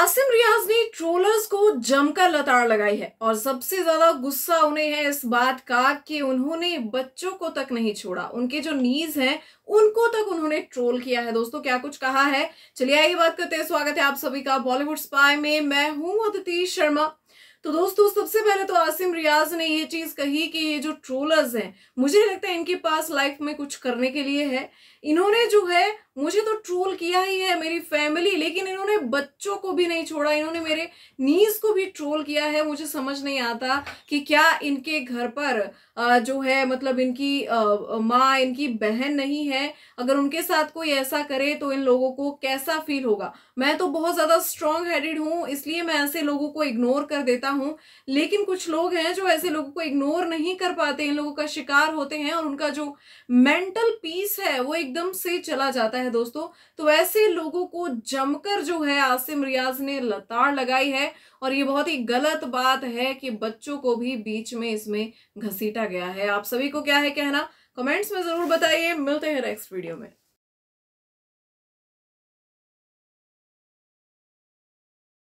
आसिम रियाज ने ट्रोलर्स को जमकर लताड़ लगाई है और सबसे ज्यादा गुस्सा उन्हें है इस बात का कि उन्होंने बच्चों को तक नहीं छोड़ा उनके जो नीज हैं उनको तक उन्होंने ट्रोल किया है दोस्तों क्या कुछ कहा है चलिए आइए बात करते हैं स्वागत है आप सभी का बॉलीवुड स्पाई में मैं हूं अदिति शर्मा तो दोस्तों सबसे पहले तो आसिम रियाज ने ये चीज़ कही कि ये जो ट्रोलर्स हैं मुझे नहीं लगता है इनके पास लाइफ में कुछ करने के लिए है इन्होंने जो है मुझे तो ट्रोल किया ही है मेरी फैमिली लेकिन इन्होंने बच्चों को भी नहीं छोड़ा इन्होंने मेरे नीज को भी ट्रोल किया है मुझे समझ नहीं आता कि क्या इनके घर पर जो है मतलब इनकी माँ इनकी बहन नहीं है अगर उनके साथ कोई ऐसा करे तो इन लोगों को कैसा फील होगा मैं तो बहुत ज़्यादा स्ट्रॉन्ग हेडेड हूँ इसलिए मैं ऐसे लोगों को इग्नोर कर कर देता हूँ लेकिन कुछ लोग हैं जो ऐसे लोगों को इग्नोर नहीं कर पाते इन लोगों का शिकार होते हैं और उनका जो मेंटल पीस है वो एकदम से चला जाता है दोस्तों तो ऐसे लोगों को जमकर जो है आसिम रियाज ने लताड़ लगाई है और ये बहुत ही गलत बात है कि बच्चों को भी बीच में इसमें घसीटा गया है आप सभी को क्या है कहना कमेंट्स में ज़रूर बताइए मिलते हैं नेक्स्ट वीडियो में